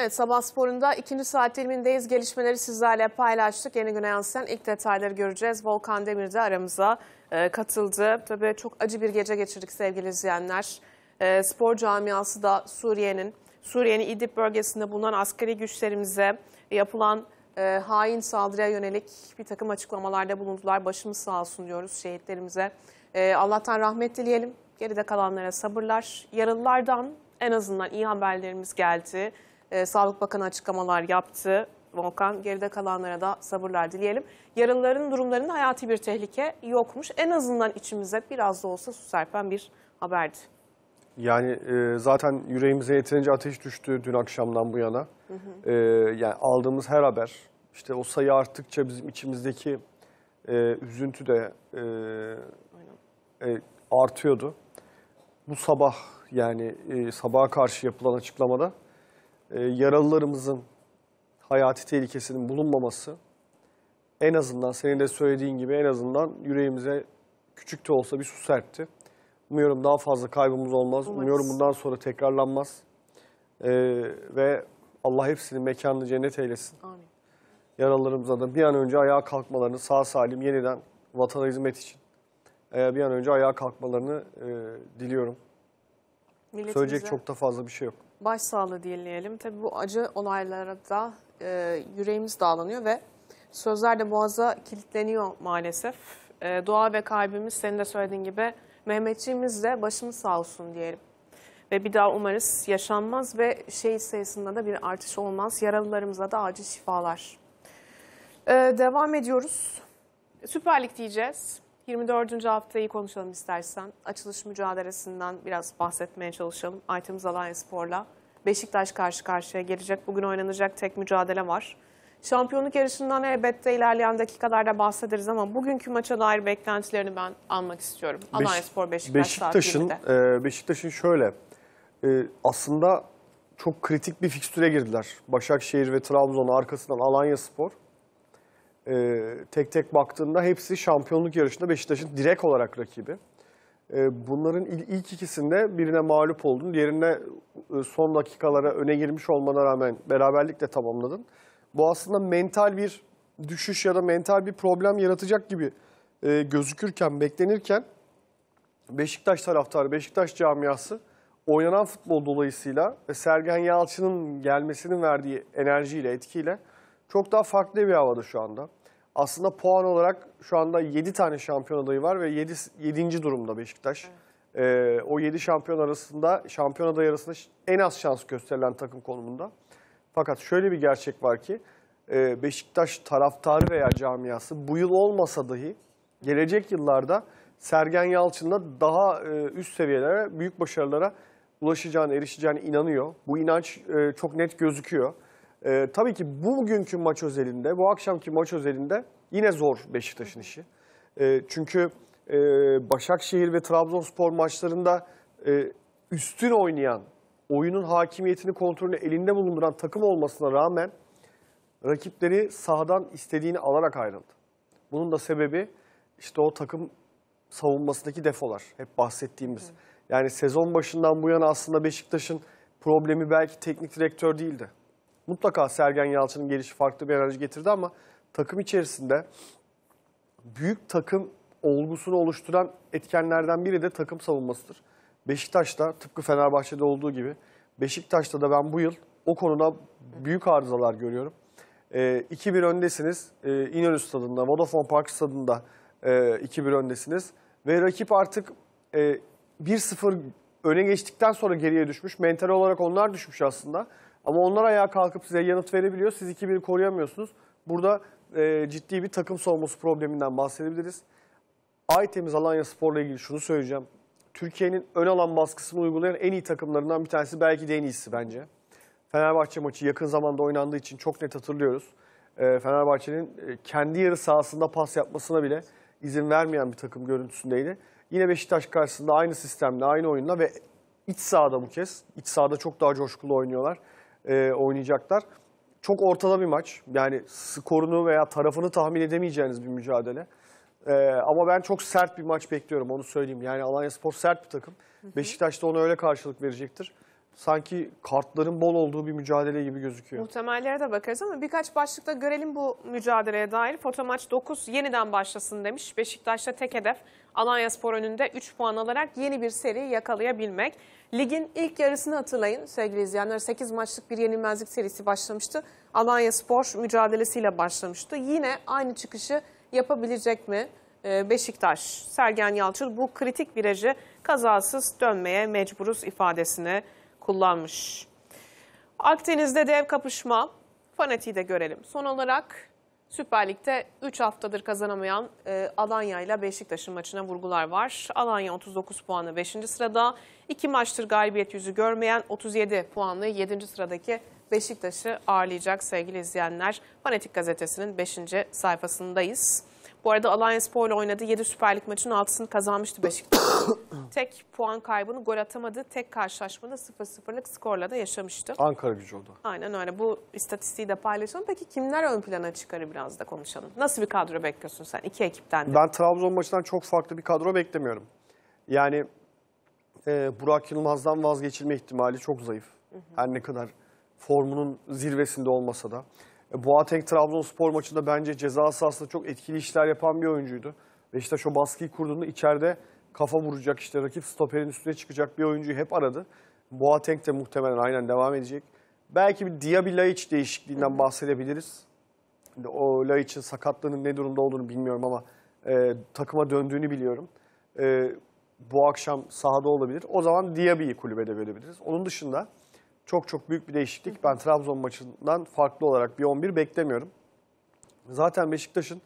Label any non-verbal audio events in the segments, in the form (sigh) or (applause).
Evet sabah sporunda ikinci saat dilimindeyiz. Gelişmeleri sizlerle paylaştık. Yeni güne yansıyan ilk detayları göreceğiz. Volkan Demir de aramıza e, katıldı. Tabii çok acı bir gece geçirdik sevgili izleyenler. E, spor camiası da Suriye'nin, Suriye'nin İdlib bölgesinde bulunan askeri güçlerimize yapılan e, hain saldırıya yönelik bir takım açıklamalarda bulundular. Başımız sağ olsun diyoruz şehitlerimize. Allah'tan rahmet dileyelim. Geride kalanlara sabırlar. Yaralılardan en azından iyi haberlerimiz geldi. E, Sağlık Bakanı açıklamalar yaptı. Volkan geride kalanlara da sabırlar dileyelim. Yaralıların durumlarında hayati bir tehlike yokmuş. En azından içimize biraz da olsa su serpen bir haberdi. Yani e, zaten yüreğimize yeterince ateş düştü dün akşamdan bu yana. Hı hı. E, yani aldığımız her haber, işte o sayı arttıkça bizim içimizdeki e, üzüntü de e, e, artıyordu. Bu sabah yani e, sabaha karşı yapılan açıklamada e, yaralılarımızın hayati tehlikesinin bulunmaması en azından senin de söylediğin gibi en azından yüreğimize küçük de olsa bir su serpti. Umuyorum daha fazla kaybımız olmaz. Umarız. Umuyorum bundan sonra tekrarlanmaz. Ee, ve Allah hepsini mekanlı cennet eylesin. Amin. da bir an önce ayağa kalkmalarını sağ salim yeniden vatana hizmet için e, bir an önce ayağa kalkmalarını e, diliyorum. Söyleyecek çok da fazla bir şey yok başsağlığı dileyelim. Tabii bu acı olaylara da e, yüreğimiz dağlanıyor ve sözler de boğaza kilitleniyor maalesef. E, dua ve kalbimiz senin de söylediğin gibi Mehmetçiğimiz de başımız sağ olsun diyelim. Ve bir daha umarız yaşanmaz ve şehit sayısında da bir artış olmaz. Yaralılarımıza da acil şifalar. Ee, devam ediyoruz. Süper Lig diyeceğiz. 24. haftayı konuşalım istersen. Açılış mücadelesinden biraz bahsetmeye çalışalım. Aytemiz Alanya Spor'la Beşiktaş karşı karşıya gelecek. Bugün oynanacak tek mücadele var. Şampiyonluk yarışından elbette ilerleyen dakikalarda bahsederiz ama bugünkü maça dair beklentilerini ben almak istiyorum. Beş, Alanya Spor Beşiktaş Beşiktaş'ın e, Beşiktaş'ın şöyle e, aslında çok kritik bir fikstüre girdiler. Başakşehir ve Trabzon arkasından Alanya Spor e, tek tek baktığında hepsi şampiyonluk yarışında Beşiktaş'ın direkt olarak rakibi. E, bunların il, ilk ikisinde birine mağlup oldun, diğerine e, son dakikalara öne girmiş olmana rağmen beraberlikle tamamladın. Bu aslında mental bir düşüş ya da mental bir problem yaratacak gibi e, gözükürken, beklenirken Beşiktaş taraftarı, Beşiktaş camiası oynanan futbol dolayısıyla ve Sergen Yalçın'ın gelmesinin verdiği enerjiyle, etkiyle çok daha farklı bir havada şu anda. Aslında puan olarak şu anda 7 tane şampiyon adayı var ve 7. 7. durumda Beşiktaş. Evet. Ee, o 7 şampiyon arasında, şampiyon adayı arasında en az şans gösterilen takım konumunda. Fakat şöyle bir gerçek var ki e, Beşiktaş taraftarı veya camiası bu yıl olmasa dahi gelecek yıllarda Sergen Yalçın'la daha e, üst seviyelere, büyük başarılara ulaşacağına, erişeceğine inanıyor. Bu inanç e, çok net gözüküyor. E, tabii ki bugünkü maç özelinde, bu akşamki maç özelinde yine zor Beşiktaş'ın işi. E, çünkü e, Başakşehir ve Trabzonspor maçlarında e, üstün oynayan, oyunun hakimiyetini, kontrolü elinde bulunduran takım olmasına rağmen rakipleri sahadan istediğini alarak ayrıldı. Bunun da sebebi işte o takım savunmasındaki defolar. Hep bahsettiğimiz. Hı. Yani sezon başından bu yana aslında Beşiktaş'ın problemi belki teknik direktör değildi. Mutlaka Sergen Yalçın'ın gelişi farklı bir enerji getirdi ama takım içerisinde büyük takım olgusunu oluşturan etkenlerden biri de takım savunmasıdır. Beşiktaş'ta tıpkı Fenerbahçe'de olduğu gibi Beşiktaş'ta da ben bu yıl o konuda büyük arızalar görüyorum. E, ee, 2-1 öndesiniz. E, İnönü stadında, Vodafone Park stadında e, 2-1 öndesiniz. Ve rakip artık e, 1-0 öne geçtikten sonra geriye düşmüş. Mental olarak onlar düşmüş aslında. Ama onlar ayağa kalkıp size yanıt verebiliyor. Siz iki 1i koruyamıyorsunuz. Burada e, ciddi bir takım savunması probleminden bahsedebiliriz. Aytemiz Alanya Spor'la ilgili şunu söyleyeceğim. Türkiye'nin ön alan baskısını uygulayan en iyi takımlarından bir tanesi belki de en iyisi bence. Fenerbahçe maçı yakın zamanda oynandığı için çok net hatırlıyoruz. E, Fenerbahçe'nin e, kendi yarı sahasında pas yapmasına bile izin vermeyen bir takım görüntüsündeydi. Yine Beşiktaş karşısında aynı sistemle, aynı oyunla ve iç sahada bu kez. iç sahada çok daha coşkulu oynuyorlar e, oynayacaklar. Çok ortada bir maç. Yani skorunu veya tarafını tahmin edemeyeceğiniz bir mücadele. E, ama ben çok sert bir maç bekliyorum onu söyleyeyim. Yani Alanya Spor sert bir takım. Beşiktaş da ona öyle karşılık verecektir sanki kartların bol olduğu bir mücadele gibi gözüküyor. Muhtemellere de bakarız ama birkaç başlıkta görelim bu mücadeleye dair. Foto maç 9 yeniden başlasın demiş. Beşiktaş'ta tek hedef Alanya Spor önünde 3 puan alarak yeni bir seri yakalayabilmek. Ligin ilk yarısını hatırlayın sevgili izleyenler. 8 maçlık bir yenilmezlik serisi başlamıştı. Alanya Spor mücadelesiyle başlamıştı. Yine aynı çıkışı yapabilecek mi? E, Beşiktaş, Sergen Yalçın bu kritik virajı kazasız dönmeye mecburuz ifadesini kullanmış. Akdeniz'de dev kapışma, fanatiği de görelim. Son olarak Süper Lig'de 3 haftadır kazanamayan e, Alanya ile Beşiktaş'ın maçına vurgular var. Alanya 39 puanı 5. sırada. 2 maçtır galibiyet yüzü görmeyen 37 puanlı 7. sıradaki Beşiktaş'ı ağırlayacak sevgili izleyenler. Fanatik Gazetesi'nin 5. sayfasındayız. Bu arada Alliance Spor'la oynadı 7 Süper Lig maçının 6'sını kazanmıştı Beşiktaş. (coughs) tek puan kaybını gol atamadı. Tek karşılaşmada 0-0'lık skorla da yaşamıştı. Ankara gücü oldu. Aynen öyle. Bu istatistiği de paylaşalım. Peki kimler ön plana çıkarı biraz da konuşalım. Nasıl bir kadro bekliyorsun sen iki ekipten de? Ben Trabzon maçından çok farklı bir kadro beklemiyorum. Yani e, Burak Yılmaz'dan vazgeçilme ihtimali çok zayıf. Hı hı. Her ne kadar formunun zirvesinde olmasa da. Boateng Trabzonspor maçında bence ceza sahasında çok etkili işler yapan bir oyuncuydu. Beşiktaş o baskıyı kurduğunda içeride kafa vuracak işte rakip stoperin üstüne çıkacak bir oyuncuyu hep aradı. Boateng de muhtemelen aynen devam edecek. Belki bir Diaby Laiç değişikliğinden bahsedebiliriz. O Laiç'in sakatlığının ne durumda olduğunu bilmiyorum ama e, takıma döndüğünü biliyorum. E, bu akşam sahada olabilir. O zaman Diaby'yi kulübede verebiliriz. Onun dışında çok çok büyük bir değişiklik. Ben Trabzon maçından farklı olarak bir 11 beklemiyorum. Zaten Beşiktaş'ın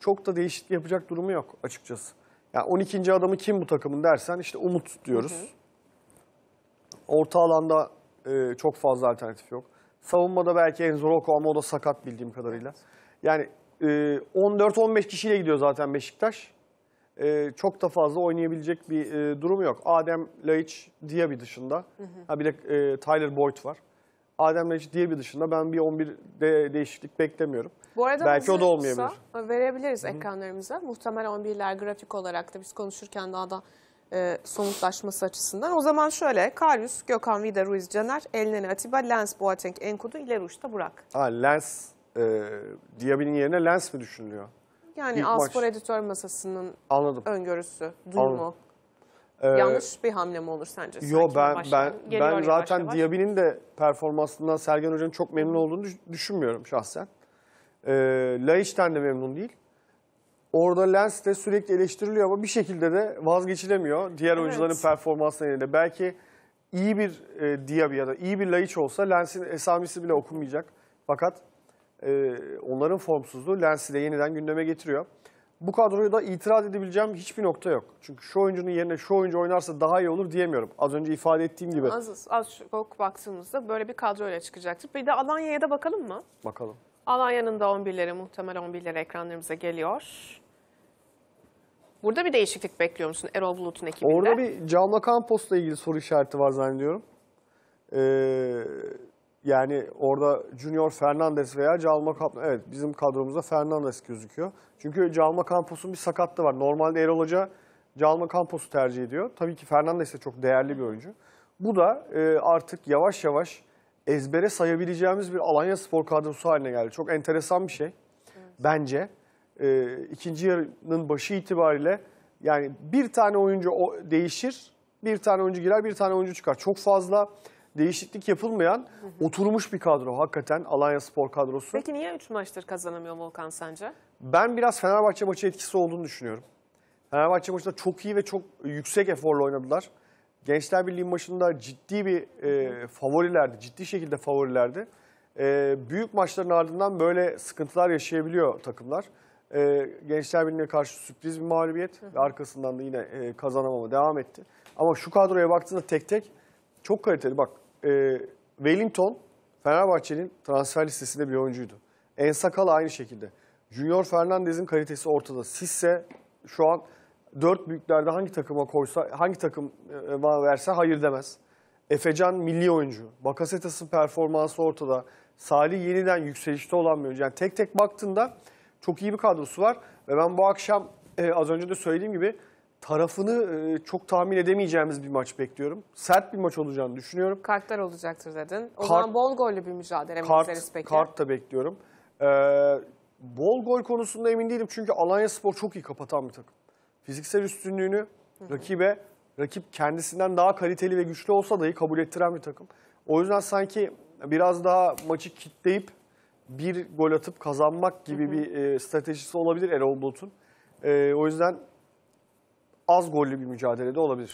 çok da değişiklik yapacak durumu yok açıkçası. Yani 12. adamı kim bu takımın dersen işte Umut diyoruz. Hı hı. Orta alanda e, çok fazla alternatif yok. Savunmada belki en Enzo Rocco ama o da sakat bildiğim kadarıyla. Yani e, 14-15 kişiyle gidiyor zaten Beşiktaş e, çok da fazla oynayabilecek bir e, durumu yok. Adem Laiç diye bir dışında. Hı hı. Ha bir de e, Tyler Boyd var. Adem Laiç diye bir dışında ben bir 11 de, değişiklik beklemiyorum. Bu arada Belki o da olmayabilir. Verebiliriz hı hı. ekranlarımıza. Muhtemel 11'ler grafik olarak da biz konuşurken daha da e, somutlaşması açısından. O zaman şöyle Karius, Gökhan Vida, Ruiz, Caner, Elneni, Atiba, Lens, Boateng, Enkudu, ileri uçta Burak. Ha, Lens e, Diaby'nin yerine Lens mi düşünülüyor? Yani İlk Aspor Editör Masası'nın Anladım. öngörüsü, durumu, Ee, Yanlış bir hamle mi olur sence? Yo ben ben ben zaten Diaby'nin de performansından Sergen Hoca'nın çok memnun olduğunu düşünmüyorum şahsen. Ee, Laiç'ten de memnun değil. Orada Lens de sürekli eleştiriliyor ama bir şekilde de vazgeçilemiyor diğer evet. oyuncuların performansına nedeniyle. Belki iyi bir e, Diaby ya da iyi bir Laiç olsa Lens'in esamisi bile okunmayacak. Fakat e, onların formsuzluğu Lens'i de yeniden gündeme getiriyor. Bu kadroyu da itiraz edebileceğim hiçbir nokta yok. Çünkü şu oyuncunun yerine şu oyuncu oynarsa daha iyi olur diyemiyorum. Az önce ifade ettiğim gibi. Az, az çok baktığımızda böyle bir kadroyla çıkacaktır. Bir de Alanya'ya da bakalım mı? Bakalım. Alanya'nın da 11'leri muhtemel 11'leri ekranlarımıza geliyor. Burada bir değişiklik bekliyor musun Erol Bulut'un ekibinde? Orada bir Camla Campos'la ilgili soru işareti var zannediyorum. Ee, yani orada Junior Fernandez veya Calma Kaplan. Evet bizim kadromuzda Fernandez gözüküyor. Çünkü Calma Campos'un bir sakatlığı var. Normalde Erol Hoca Calma Campos'u tercih ediyor. Tabii ki Fernandez de çok değerli bir oyuncu. Bu da e, artık yavaş yavaş ezbere sayabileceğimiz bir Alanya Spor kadrosu haline geldi. Çok enteresan bir şey evet. bence. E, ikinci yarının başı itibariyle yani bir tane oyuncu değişir, bir tane oyuncu girer, bir tane oyuncu çıkar. Çok fazla değişiklik yapılmayan hı hı. oturmuş bir kadro hakikaten Alanya Spor kadrosu. Peki niye 3 maçtır kazanamıyor Volkan sence? Ben biraz Fenerbahçe maçı etkisi olduğunu düşünüyorum. Fenerbahçe maçında çok iyi ve çok yüksek eforla oynadılar. Gençler Birliği maçında ciddi bir e, favorilerdi, ciddi şekilde favorilerdi. E, büyük maçların ardından böyle sıkıntılar yaşayabiliyor takımlar. E, Gençler Birliği'ne karşı sürpriz bir mağlubiyet hı hı. ve arkasından da yine e, kazanamama devam etti. Ama şu kadroya baktığında tek tek çok kaliteli. Bak e, Wellington Fenerbahçe'nin transfer listesinde bir oyuncuydu. Ensakal aynı şekilde. Junior Fernandez'in kalitesi ortada. Sisse şu an dört büyüklerde hangi takıma koysa, hangi takıma e, verse hayır demez. Efecan milli oyuncu. Bakasetas'ın performansı ortada. Salih yeniden yükselişte olan bir oyuncu. Yani tek tek baktığında çok iyi bir kadrosu var. Ve ben bu akşam e, az önce de söylediğim gibi tarafını çok tahmin edemeyeceğimiz bir maç bekliyorum. Sert bir maç olacağını düşünüyorum. Kartlar olacaktır dedin. O kart, zaman bol gollü bir mücadele mi izleriz peki? Kart da bekliyorum. Ee, bol gol konusunda emin değilim çünkü Alanya Spor çok iyi kapatan bir takım. Fiziksel üstünlüğünü rakibe, rakip kendisinden daha kaliteli ve güçlü olsa dahi kabul ettiren bir takım. O yüzden sanki biraz daha maçı kitleyip bir gol atıp kazanmak gibi bir e, stratejisi olabilir Erol Bulut'un. E, o yüzden az gollü bir mücadelede olabilir.